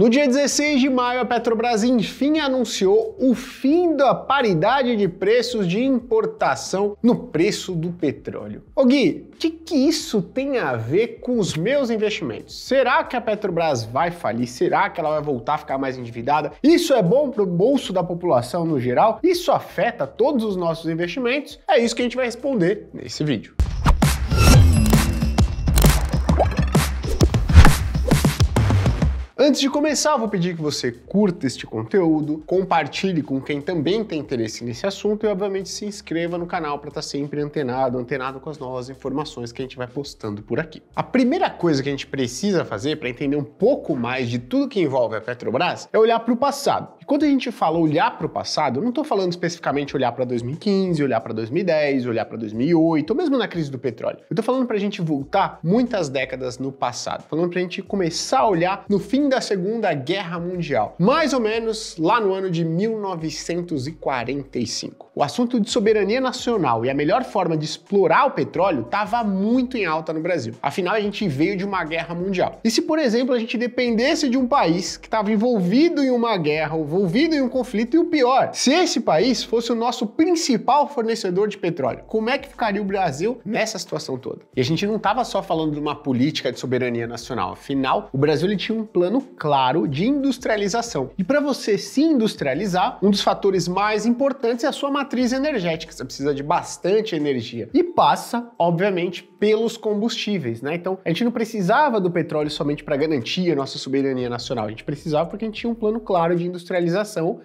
No dia 16 de maio, a Petrobras enfim anunciou o fim da paridade de preços de importação no preço do petróleo. Ô Gui, o que, que isso tem a ver com os meus investimentos? Será que a Petrobras vai falir? Será que ela vai voltar a ficar mais endividada? Isso é bom para o bolso da população no geral? Isso afeta todos os nossos investimentos? É isso que a gente vai responder nesse vídeo. Antes de começar, vou pedir que você curta este conteúdo, compartilhe com quem também tem interesse nesse assunto e, obviamente, se inscreva no canal para estar tá sempre antenado, antenado com as novas informações que a gente vai postando por aqui. A primeira coisa que a gente precisa fazer para entender um pouco mais de tudo que envolve a Petrobras é olhar para o passado. Quando a gente fala olhar para o passado, eu não estou falando especificamente olhar para 2015, olhar para 2010, olhar para 2008, ou mesmo na crise do petróleo. Eu estou falando para a gente voltar muitas décadas no passado, falando para a gente começar a olhar no fim da Segunda Guerra Mundial, mais ou menos lá no ano de 1945. O assunto de soberania nacional e a melhor forma de explorar o petróleo estava muito em alta no Brasil. Afinal, a gente veio de uma guerra mundial. E se, por exemplo, a gente dependesse de um país que estava envolvido em uma guerra ou envolvido em um conflito. E o pior, se esse país fosse o nosso principal fornecedor de petróleo, como é que ficaria o Brasil nessa situação toda? E a gente não estava só falando de uma política de soberania nacional. Afinal, o Brasil ele tinha um plano claro de industrialização. E para você se industrializar, um dos fatores mais importantes é a sua matriz energética. Você precisa de bastante energia. E passa, obviamente, pelos combustíveis, né? Então, a gente não precisava do petróleo somente para garantir a nossa soberania nacional. A gente precisava porque a gente tinha um plano claro de industrialização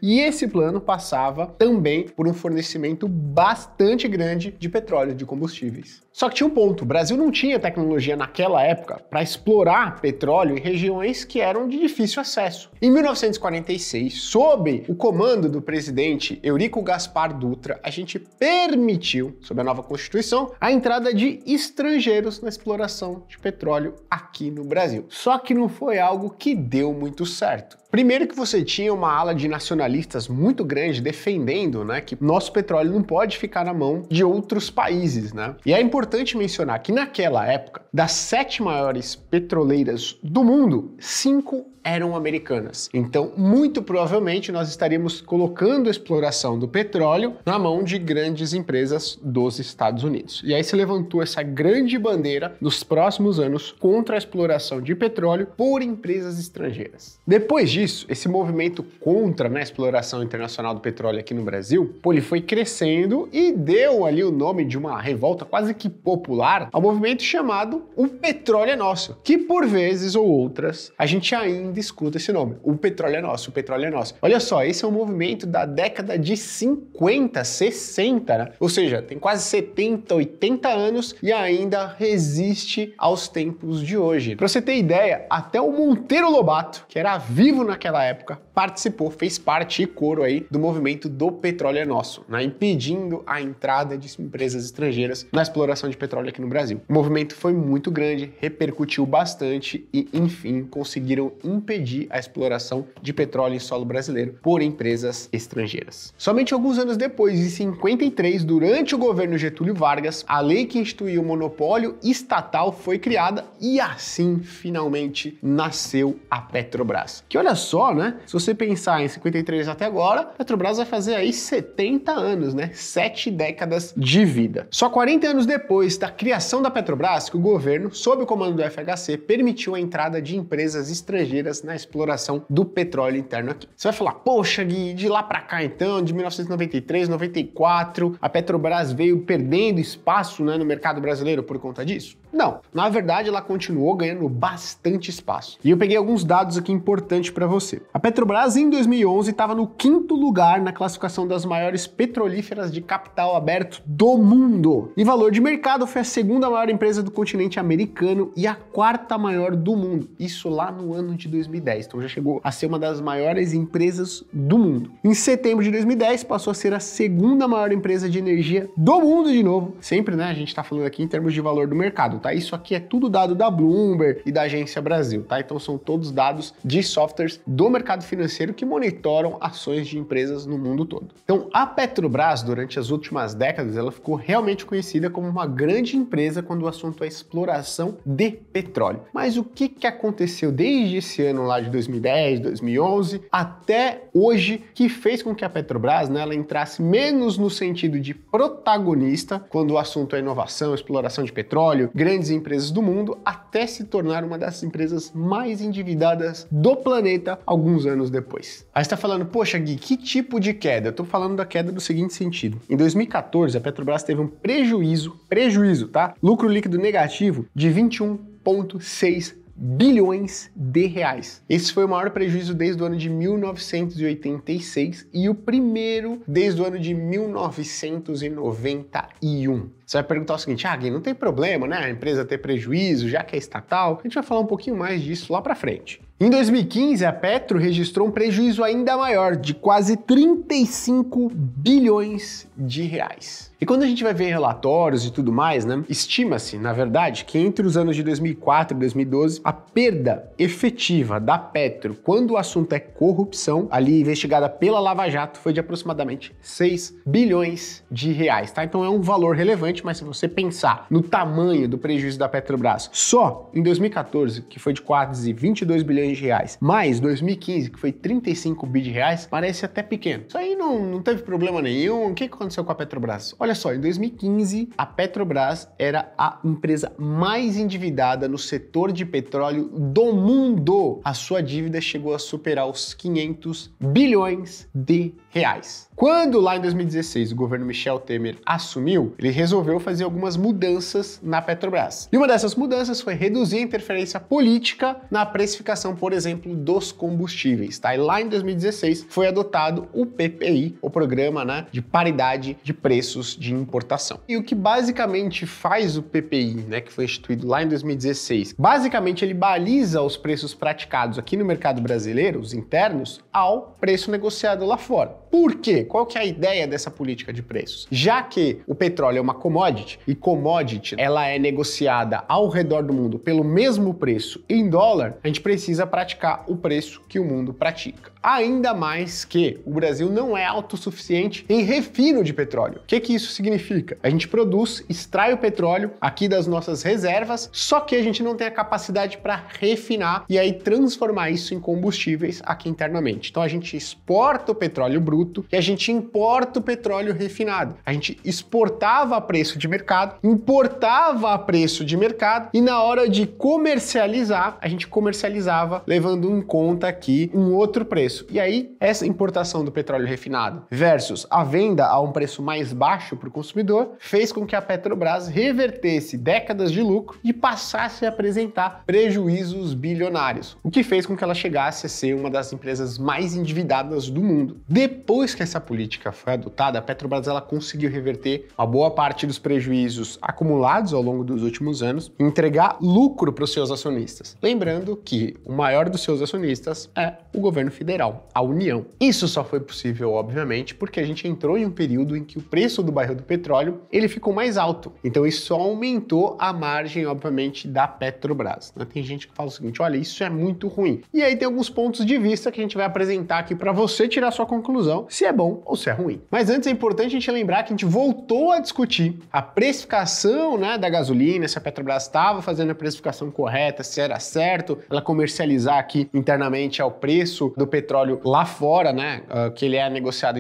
e esse plano passava também por um fornecimento bastante grande de petróleo, de combustíveis. Só que tinha um ponto: o Brasil não tinha tecnologia naquela época para explorar petróleo em regiões que eram de difícil acesso. Em 1946, sob o comando do presidente Eurico Gaspar Dutra, a gente permitiu, sob a nova Constituição, a entrada de estrangeiros na exploração de petróleo aqui no Brasil. Só que não foi algo que deu muito certo. Primeiro que você tinha uma ala de nacionalistas muito grande defendendo, né, que nosso petróleo não pode ficar na mão de outros países, né? E é importante importante mencionar que naquela época, das sete maiores petroleiras do mundo, cinco eram americanas. Então, muito provavelmente, nós estaríamos colocando a exploração do petróleo na mão de grandes empresas dos Estados Unidos. E aí se levantou essa grande bandeira nos próximos anos contra a exploração de petróleo por empresas estrangeiras. Depois disso, esse movimento contra né, a exploração internacional do petróleo aqui no Brasil, pô, ele foi crescendo e deu ali o nome de uma revolta quase que popular ao movimento chamado O Petróleo é Nosso, que por vezes ou outras a gente ainda discuta esse nome. O petróleo é nosso, o petróleo é nosso. Olha só, esse é um movimento da década de 50, 60, né? Ou seja, tem quase 70, 80 anos e ainda resiste aos tempos de hoje. Para você ter ideia, até o Monteiro Lobato, que era vivo naquela época, participou, fez parte e coro aí do movimento do petróleo é nosso, né? impedindo a entrada de empresas estrangeiras na exploração de petróleo aqui no Brasil. O movimento foi muito grande, repercutiu bastante e, enfim, conseguiram impedir a exploração de petróleo em solo brasileiro por empresas estrangeiras. Somente alguns anos depois, em 53, durante o governo Getúlio Vargas, a lei que instituiu o monopólio estatal foi criada e assim finalmente nasceu a Petrobras. Que olha só, né? Se você pensar em 53 até agora, a Petrobras vai fazer aí 70 anos, né? Sete décadas de vida. Só 40 anos depois da criação da Petrobras, que o governo, sob o comando do FHC, permitiu a entrada de empresas estrangeiras na exploração do petróleo interno aqui. Você vai falar, poxa, Gui, de lá para cá então, de 1993, 94, a Petrobras veio perdendo espaço né, no mercado brasileiro por conta disso? Não, na verdade ela continuou ganhando bastante espaço. E eu peguei alguns dados aqui importantes para você. A Petrobras em 2011 estava no quinto lugar na classificação das maiores petrolíferas de capital aberto do mundo. Em valor de mercado foi a segunda maior empresa do continente americano e a quarta maior do mundo. Isso lá no ano de 2010. Então já chegou a ser uma das maiores empresas do mundo. Em setembro de 2010 passou a ser a segunda maior empresa de energia do mundo de novo. Sempre, né? A gente está falando aqui em termos de valor do mercado tá? Isso aqui é tudo dado da Bloomberg e da Agência Brasil, tá? Então são todos dados de softwares do mercado financeiro que monitoram ações de empresas no mundo todo. Então, a Petrobras, durante as últimas décadas, ela ficou realmente conhecida como uma grande empresa quando o assunto é exploração de petróleo. Mas o que, que aconteceu desde esse ano lá de 2010, 2011 até hoje que fez com que a Petrobras, né, ela entrasse menos no sentido de protagonista quando o assunto é inovação, exploração de petróleo, grandes empresas do mundo até se tornar uma das empresas mais endividadas do planeta alguns anos depois. Aí está falando, poxa Gui, que tipo de queda? Eu estou falando da queda do seguinte sentido. Em 2014, a Petrobras teve um prejuízo, prejuízo, tá? Lucro líquido negativo de 21,6 bilhões de reais. Esse foi o maior prejuízo desde o ano de 1986 e o primeiro desde o ano de 1991. Você vai perguntar o seguinte, ah, Gui, não tem problema, né? A empresa ter prejuízo, já que é estatal. A gente vai falar um pouquinho mais disso lá para frente. Em 2015, a Petro registrou um prejuízo ainda maior de quase 35 bilhões de reais. E quando a gente vai ver relatórios e tudo mais, né, estima-se, na verdade, que entre os anos de 2004 e 2012, a perda efetiva da Petro, quando o assunto é corrupção, ali investigada pela Lava Jato, foi de aproximadamente 6 bilhões de reais, tá? Então é um valor relevante relevante, mas se você pensar no tamanho do prejuízo da Petrobras só em 2014, que foi de quase 22 bilhões de reais, mais 2015, que foi 35 bilhões de reais, parece até pequeno. Isso aí não, não teve problema nenhum. O que aconteceu com a Petrobras? Olha só, em 2015, a Petrobras era a empresa mais endividada no setor de petróleo do mundo. A sua dívida chegou a superar os 500 bilhões de reais. Quando lá em 2016 o governo Michel Temer assumiu, ele resolveu fazer algumas mudanças na Petrobras. E uma dessas mudanças foi reduzir a interferência política na precificação, por exemplo, dos combustíveis. Tá? E lá em 2016 foi adotado o PPI, o programa né, de paridade de preços de importação. E o que basicamente faz o PPI, né, que foi instituído lá em 2016, basicamente ele baliza os preços praticados aqui no mercado brasileiro, os internos, ao preço negociado lá fora. Por quê? Qual que é a ideia dessa política de preços? Já que o petróleo é uma commodity e commodity ela é negociada ao redor do mundo pelo mesmo preço em dólar, a gente precisa praticar o preço que o mundo pratica ainda mais que o Brasil não é autossuficiente em refino de petróleo. O que, que isso significa? A gente produz, extrai o petróleo aqui das nossas reservas, só que a gente não tem a capacidade para refinar e aí transformar isso em combustíveis aqui internamente. Então a gente exporta o petróleo bruto e a gente importa o petróleo refinado. A gente exportava a preço de mercado, importava a preço de mercado e na hora de comercializar, a gente comercializava levando em conta aqui um outro preço preço. E aí, essa importação do petróleo refinado versus a venda a um preço mais baixo para o consumidor fez com que a Petrobras revertesse décadas de lucro e passasse a apresentar prejuízos bilionários, o que fez com que ela chegasse a ser uma das empresas mais endividadas do mundo. Depois que essa política foi adotada, a Petrobras ela conseguiu reverter uma boa parte dos prejuízos acumulados ao longo dos últimos anos e entregar lucro para os seus acionistas. Lembrando que o maior dos seus acionistas é o governo federal. Federal, a União. Isso só foi possível, obviamente, porque a gente entrou em um período em que o preço do barril do petróleo ele ficou mais alto. Então isso só aumentou a margem, obviamente, da Petrobras. Né? Tem gente que fala o seguinte: olha, isso é muito ruim. E aí tem alguns pontos de vista que a gente vai apresentar aqui para você tirar sua conclusão se é bom ou se é ruim. Mas antes é importante a gente lembrar que a gente voltou a discutir a precificação né, da gasolina, se a Petrobras estava fazendo a precificação correta, se era certo ela comercializar aqui internamente ao preço do petróleo petróleo lá fora, né, ah, que ele é negociado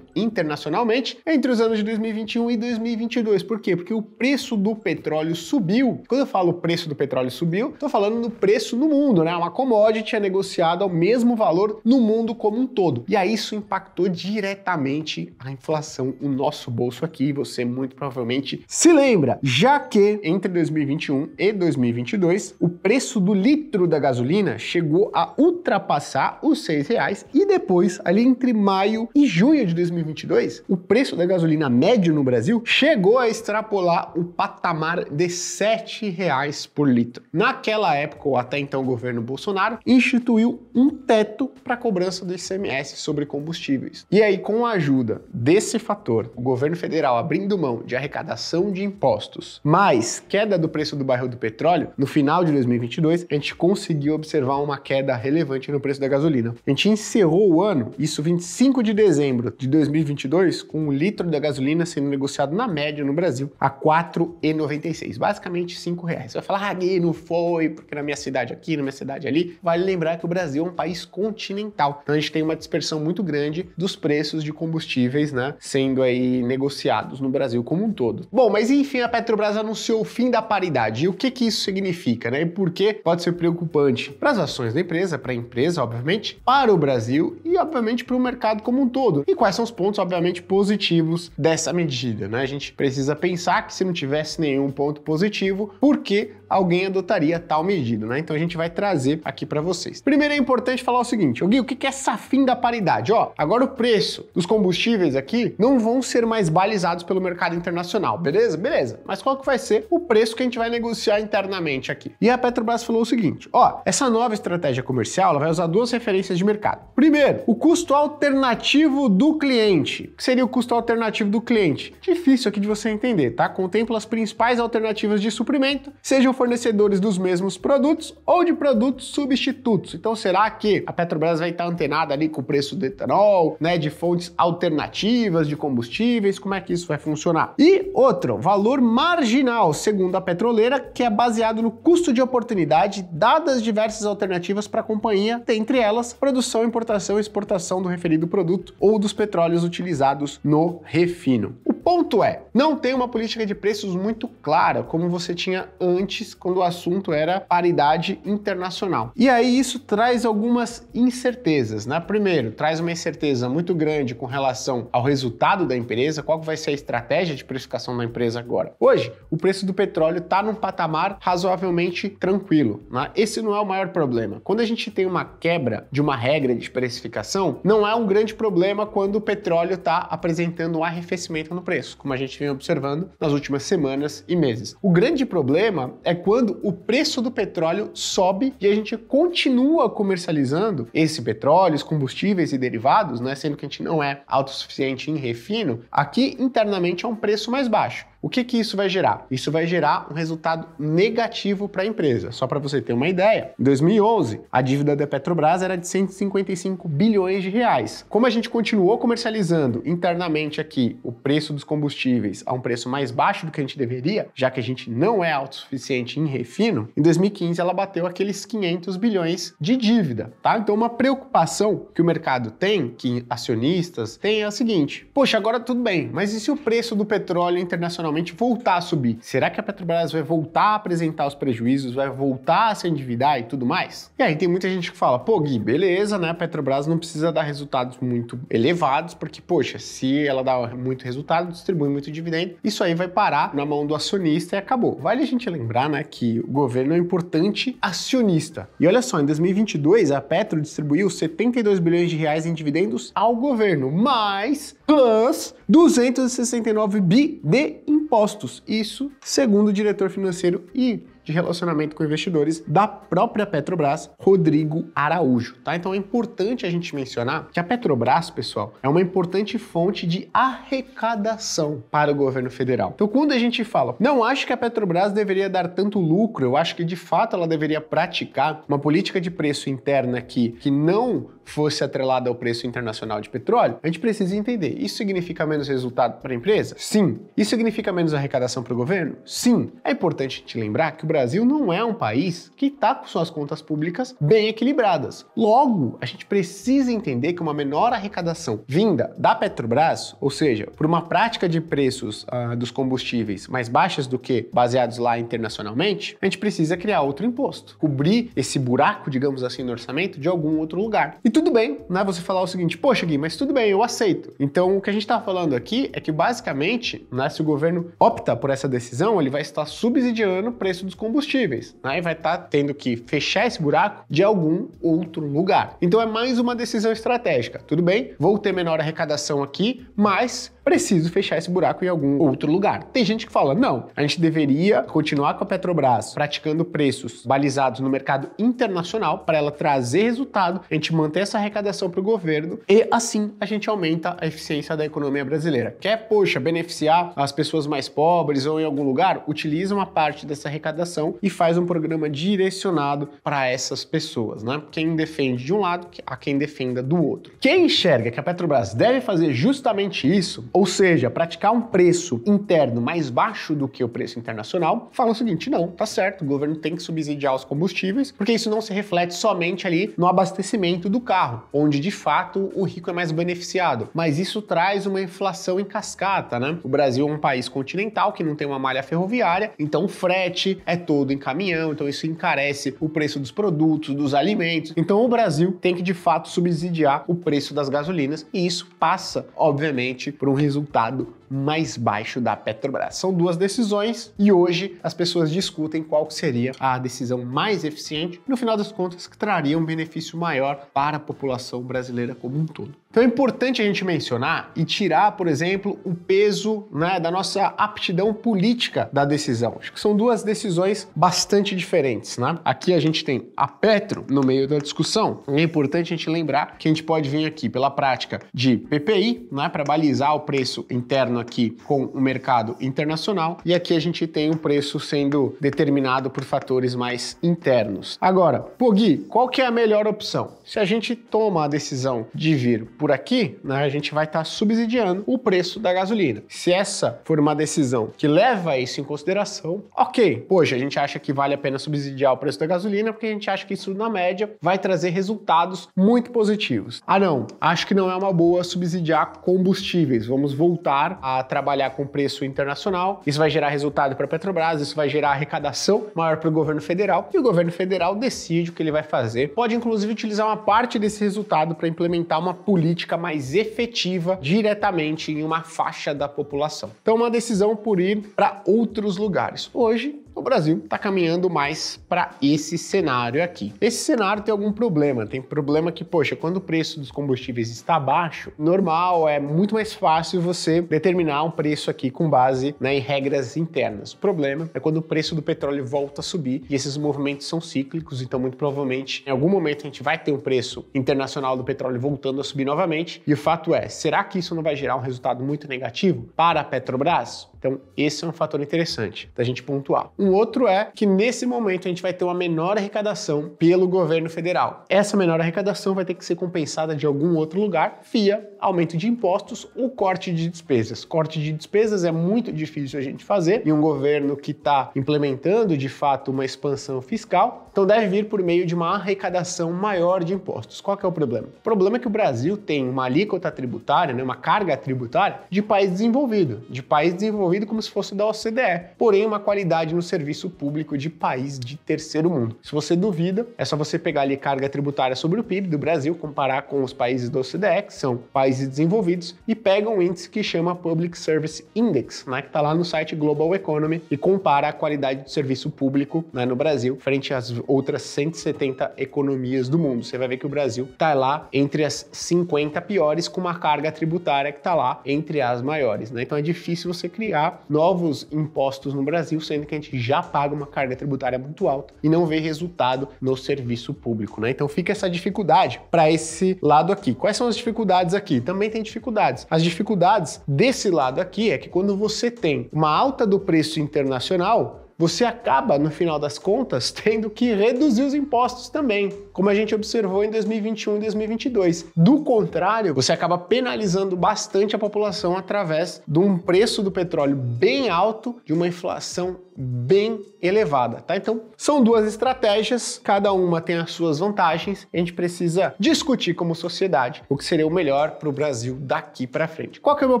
internacionalmente, entre os anos de 2021 e 2022. Por quê? Porque o preço do petróleo subiu. Quando eu falo preço do petróleo subiu, estou falando do preço no mundo, né? É uma commodity é negociada ao mesmo valor no mundo como um todo. E aí isso impactou diretamente a inflação, o nosso bolso aqui. Você muito provavelmente se lembra, já que entre 2021 e 2022 o preço do litro da gasolina chegou a ultrapassar os seis reais e depois, ali entre maio e junho de 2022, o preço da gasolina médio no Brasil chegou a extrapolar o patamar de sete reais por litro. Naquela época, ou até então o governo Bolsonaro, instituiu um teto para a cobrança do ICMS sobre combustíveis. E aí, com a ajuda desse fator, o governo federal abrindo mão de arrecadação de impostos, mais queda do preço do barril do petróleo, no final de 2022, a gente conseguiu observar uma queda relevante no preço da gasolina. A gente gente encerrou o ano, isso 25 de dezembro de 2022, com um litro da gasolina sendo negociado na média no Brasil a R$ 4,96, basicamente R$ reais. Você vai falar, ah, não foi, porque na minha cidade aqui, na minha cidade ali. Vale lembrar que o Brasil é um país continental, então a gente tem uma dispersão muito grande dos preços de combustíveis, né, sendo aí negociados no Brasil como um todo. Bom, mas enfim, a Petrobras anunciou o fim da paridade. E o que que isso significa, né? E por que pode ser preocupante para as ações da empresa, para a empresa, obviamente, para para o Brasil e, obviamente, para o mercado como um todo. E quais são os pontos, obviamente, positivos dessa medida? Né? A gente precisa pensar que se não tivesse nenhum ponto positivo, por que alguém adotaria tal medida? Né? Então a gente vai trazer aqui para vocês. Primeiro é importante falar o seguinte, Gui, o que é essa fim da paridade? Ó, agora o preço dos combustíveis aqui não vão ser mais balizados pelo mercado internacional, beleza? Beleza. Mas qual que vai ser o preço que a gente vai negociar internamente aqui? E a Petrobras falou o seguinte, ó, essa nova estratégia comercial ela vai usar duas referências de mercado mercado. Primeiro, o custo alternativo do cliente. O que seria o custo alternativo do cliente? Difícil aqui de você entender, tá? Contempla as principais alternativas de suprimento, sejam fornecedores dos mesmos produtos ou de produtos substitutos. Então, será que a Petrobras vai estar antenada ali com o preço do etanol, né, de fontes alternativas de combustíveis? Como é que isso vai funcionar? E outro, valor marginal, segundo a petroleira, que é baseado no custo de oportunidade dadas diversas alternativas para a companhia, dentre elas produção produção, importação e exportação do referido produto ou dos petróleos utilizados no refino. O ponto é, não tem uma política de preços muito clara como você tinha antes quando o assunto era paridade internacional. E aí isso traz algumas incertezas, né? Primeiro, traz uma incerteza muito grande com relação ao resultado da empresa, qual vai ser a estratégia de precificação da empresa agora. Hoje, o preço do petróleo está num patamar razoavelmente tranquilo, né? Esse não é o maior problema. Quando a gente tem uma quebra de uma regra regra de precificação, não é um grande problema quando o petróleo está apresentando um arrefecimento no preço, como a gente vem observando nas últimas semanas e meses. O grande problema é quando o preço do petróleo sobe e a gente continua comercializando esse petróleo, os combustíveis e derivados, né, sendo que a gente não é autossuficiente em refino, aqui internamente é um preço mais baixo. O que, que isso vai gerar? Isso vai gerar um resultado negativo para a empresa. Só para você ter uma ideia, em 2011, a dívida da Petrobras era de 155 bilhões de reais. Como a gente continuou comercializando internamente aqui o preço dos combustíveis a um preço mais baixo do que a gente deveria, já que a gente não é autossuficiente em refino, em 2015 ela bateu aqueles 500 bilhões de dívida, tá? Então uma preocupação que o mercado tem, que acionistas têm é a seguinte: poxa, agora tudo bem, mas e se o preço do petróleo internacional finalmente voltar a subir. Será que a Petrobras vai voltar a apresentar os prejuízos, vai voltar a se endividar e tudo mais? E aí tem muita gente que fala, pô Gui, beleza, né? A Petrobras não precisa dar resultados muito elevados, porque, poxa, se ela dá muito resultado, distribui muito dividendo, isso aí vai parar na mão do acionista e acabou. Vale a gente lembrar, né, que o governo é um importante acionista. E olha só, em 2022 a Petro distribuiu 72 bilhões de reais em dividendos ao governo, mas plus 269 bi de impostos. Isso segundo o diretor financeiro e de relacionamento com investidores da própria Petrobras, Rodrigo Araújo, tá? Então é importante a gente mencionar que a Petrobras, pessoal, é uma importante fonte de arrecadação para o governo federal. Então quando a gente fala, não acho que a Petrobras deveria dar tanto lucro, eu acho que de fato ela deveria praticar uma política de preço interna que, que não fosse atrelada ao preço internacional de petróleo, a gente precisa entender, isso significa menos resultado para a empresa? Sim. Isso significa menos arrecadação para o governo? Sim. É importante te lembrar que o Brasil não é um país que está com suas contas públicas bem equilibradas. Logo, a gente precisa entender que uma menor arrecadação vinda da Petrobras, ou seja, por uma prática de preços uh, dos combustíveis mais baixas do que baseados lá internacionalmente, a gente precisa criar outro imposto, cobrir esse buraco, digamos assim, no orçamento de algum outro lugar. E tudo bem, né? Você falar o seguinte, poxa, Gui, mas tudo bem, eu aceito. Então, o que a gente está falando aqui é que basicamente, né, se o governo opta por essa decisão, ele vai estar subsidiando o preço dos combustíveis, aí né? vai estar tá tendo que fechar esse buraco de algum outro lugar. Então é mais uma decisão estratégica. Tudo bem, vou ter menor arrecadação aqui, mas preciso fechar esse buraco em algum outro lugar. Tem gente que fala: não, a gente deveria continuar com a Petrobras praticando preços balizados no mercado internacional para ela trazer resultado, a gente manter essa arrecadação para o governo e assim a gente aumenta a eficiência da economia brasileira. Quer, poxa, beneficiar as pessoas mais pobres ou em algum lugar? Utiliza uma parte dessa arrecadação e faz um programa direcionado para essas pessoas, né? Quem defende de um lado, a quem defenda do outro. Quem enxerga que a Petrobras deve fazer justamente isso, ou seja, praticar um preço interno mais baixo do que o preço internacional, fala o seguinte: não, tá certo, o governo tem que subsidiar os combustíveis, porque isso não se reflete somente ali no abastecimento do carro, onde de fato o rico é mais beneficiado. Mas isso traz uma inflação em cascata, né? O Brasil é um país continental que não tem uma malha ferroviária, então o frete é todo em caminhão, então isso encarece o preço dos produtos, dos alimentos. Então o Brasil tem que de fato subsidiar o preço das gasolinas e isso passa, obviamente, por um resultado mais baixo da Petrobras. São duas decisões e hoje as pessoas discutem qual seria a decisão mais eficiente, no final das contas, que traria um benefício maior para a população brasileira como um todo. Então é importante a gente mencionar e tirar, por exemplo, o peso né, da nossa aptidão política da decisão. Acho que são duas decisões bastante diferentes. Né? Aqui a gente tem a Petro no meio da discussão. É importante a gente lembrar que a gente pode vir aqui pela prática de PPI, né, para balizar o preço interno aqui com o mercado internacional e aqui a gente tem o um preço sendo determinado por fatores mais internos. Agora, Pogui, qual que é a melhor opção? Se a gente toma a decisão de vir por aqui, né, a gente vai estar tá subsidiando o preço da gasolina. Se essa for uma decisão que leva isso em consideração, ok, hoje a gente acha que vale a pena subsidiar o preço da gasolina porque a gente acha que isso na média vai trazer resultados muito positivos. Ah não, acho que não é uma boa subsidiar combustíveis, vamos voltar a a trabalhar com preço internacional. Isso vai gerar resultado para a Petrobras, isso vai gerar arrecadação maior para o governo federal e o governo federal decide o que ele vai fazer. Pode inclusive utilizar uma parte desse resultado para implementar uma política mais efetiva diretamente em uma faixa da população. Então, é uma decisão por ir para outros lugares. Hoje, o Brasil está caminhando mais para esse cenário aqui. Esse cenário tem algum problema, tem problema que, poxa, quando o preço dos combustíveis está baixo, normal, é muito mais fácil você determinar um preço aqui com base né, em regras internas. O problema é quando o preço do petróleo volta a subir e esses movimentos são cíclicos, então muito provavelmente em algum momento a gente vai ter um preço internacional do petróleo voltando a subir novamente. E o fato é, será que isso não vai gerar um resultado muito negativo para a Petrobras? Então, esse é um fator interessante da gente pontuar. Um outro é que nesse momento a gente vai ter uma menor arrecadação pelo governo federal. Essa menor arrecadação vai ter que ser compensada de algum outro lugar via aumento de impostos ou corte de despesas. Corte de despesas é muito difícil a gente fazer e um governo que está implementando de fato uma expansão fiscal, então deve vir por meio de uma arrecadação maior de impostos. Qual é o problema? O problema é que o Brasil tem uma alíquota tributária, né, uma carga tributária de país desenvolvido, de país desenvolvido desenvolvido como se fosse da OCDE, porém uma qualidade no serviço público de país de terceiro mundo. Se você duvida, é só você pegar ali carga tributária sobre o PIB do Brasil, comparar com os países da OCDE, que são países desenvolvidos, e pega um índice que chama Public Service Index, né, que está lá no site Global Economy, e compara a qualidade do serviço público né, no Brasil frente às outras 170 economias do mundo. Você vai ver que o Brasil está lá entre as 50 piores, com uma carga tributária que está lá entre as maiores. Né? Então é difícil você criar novos impostos no Brasil, sendo que a gente já paga uma carga tributária muito alta e não vê resultado no serviço público, né? Então fica essa dificuldade para esse lado aqui. Quais são as dificuldades aqui? Também tem dificuldades. As dificuldades desse lado aqui é que quando você tem uma alta do preço internacional, você acaba, no final das contas, tendo que reduzir os impostos também, como a gente observou em 2021 e 2022. Do contrário, você acaba penalizando bastante a população através de um preço do petróleo bem alto, de uma inflação bem elevada, tá? Então, são duas estratégias, cada uma tem as suas vantagens, a gente precisa discutir como sociedade o que seria o melhor para o Brasil daqui para frente. Qual que é o meu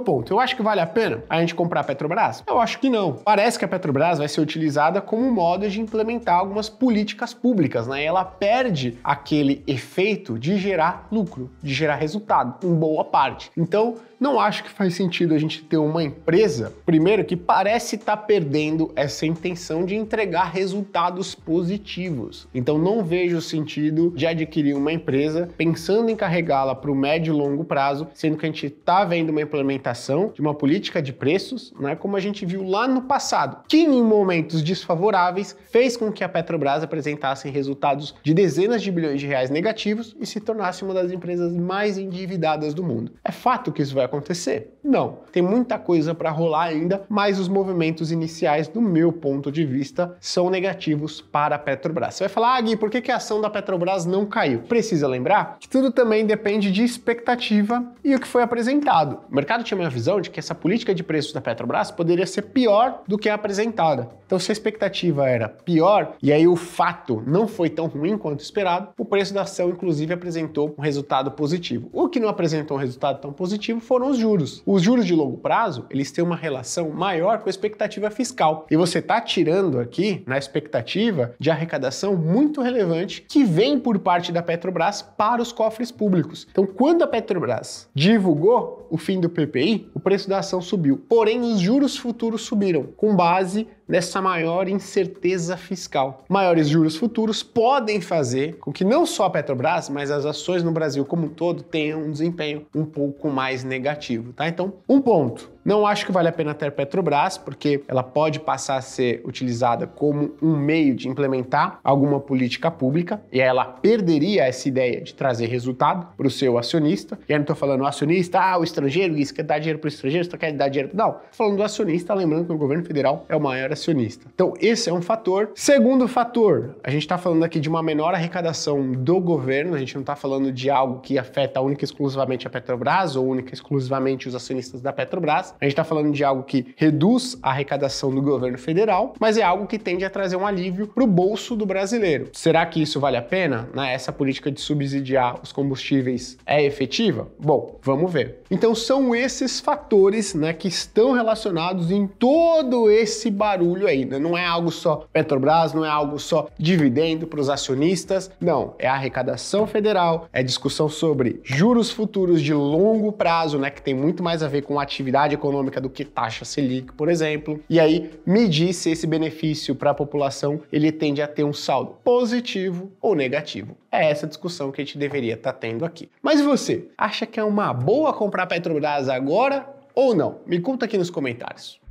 ponto? Eu acho que vale a pena a gente comprar a Petrobras? Eu acho que não. Parece que a Petrobras vai ser utilizada utilizada como modo de implementar algumas políticas públicas, né? ela perde aquele efeito de gerar lucro, de gerar resultado, em boa parte. Então, não acho que faz sentido a gente ter uma empresa, primeiro, que parece estar tá perdendo essa intenção de entregar resultados positivos. Então, não vejo sentido de adquirir uma empresa pensando em carregá-la para o médio e longo prazo, sendo que a gente está vendo uma implementação de uma política de preços, né? Como a gente viu lá no passado, que em momentos desfavoráveis fez com que a Petrobras apresentasse resultados de dezenas de bilhões de reais negativos e se tornasse uma das empresas mais endividadas do mundo. É fato que isso vai acontecer. Não, tem muita coisa para rolar ainda, mas os movimentos iniciais, do meu ponto de vista, são negativos para a Petrobras. Você vai falar, ah, Gui, por que, que a ação da Petrobras não caiu? Precisa lembrar que tudo também depende de expectativa e o que foi apresentado. O mercado tinha uma visão de que essa política de preços da Petrobras poderia ser pior do que a apresentada. Então, se a expectativa era pior e aí o fato não foi tão ruim quanto esperado, o preço da ação, inclusive, apresentou um resultado positivo. O que não apresentou um resultado tão positivo foram os juros. Os juros de longo prazo, eles têm uma relação maior com a expectativa fiscal. E você está tirando aqui na expectativa de arrecadação muito relevante que vem por parte da Petrobras para os cofres públicos. Então, quando a Petrobras divulgou o fim do PPI, o preço da ação subiu. Porém, os juros futuros subiram, com base nessa maior incerteza fiscal. Maiores juros futuros podem fazer com que não só a Petrobras, mas as ações no Brasil como um todo tenham um desempenho um pouco mais negativo, tá? Então, um ponto não acho que vale a pena ter Petrobras, porque ela pode passar a ser utilizada como um meio de implementar alguma política pública e ela perderia essa ideia de trazer resultado para o seu acionista. E aí não estou falando acionista, ah, o estrangeiro, isso quer dar dinheiro para o estrangeiro, você quer dar dinheiro. Não, falando do acionista, lembrando que o governo federal é o maior acionista. Então, esse é um fator. Segundo fator, a gente está falando aqui de uma menor arrecadação do governo, a gente não está falando de algo que afeta única e exclusivamente a Petrobras ou única e exclusivamente os acionistas da Petrobras. A gente está falando de algo que reduz a arrecadação do governo federal, mas é algo que tende a trazer um alívio para o bolso do brasileiro. Será que isso vale a pena? Né? Essa política de subsidiar os combustíveis é efetiva? Bom, vamos ver. Então são esses fatores né, que estão relacionados em todo esse barulho aí. Né? Não é algo só Petrobras, não é algo só dividendo para os acionistas, não. É arrecadação federal, é discussão sobre juros futuros de longo prazo, né, que tem muito mais a ver com atividade econômica do que taxa Selic, por exemplo, e aí medir se esse benefício para a população ele tende a ter um saldo positivo ou negativo. É essa discussão que a gente deveria estar tá tendo aqui. Mas você, acha que é uma boa comprar Petrobras agora ou não? Me conta aqui nos comentários.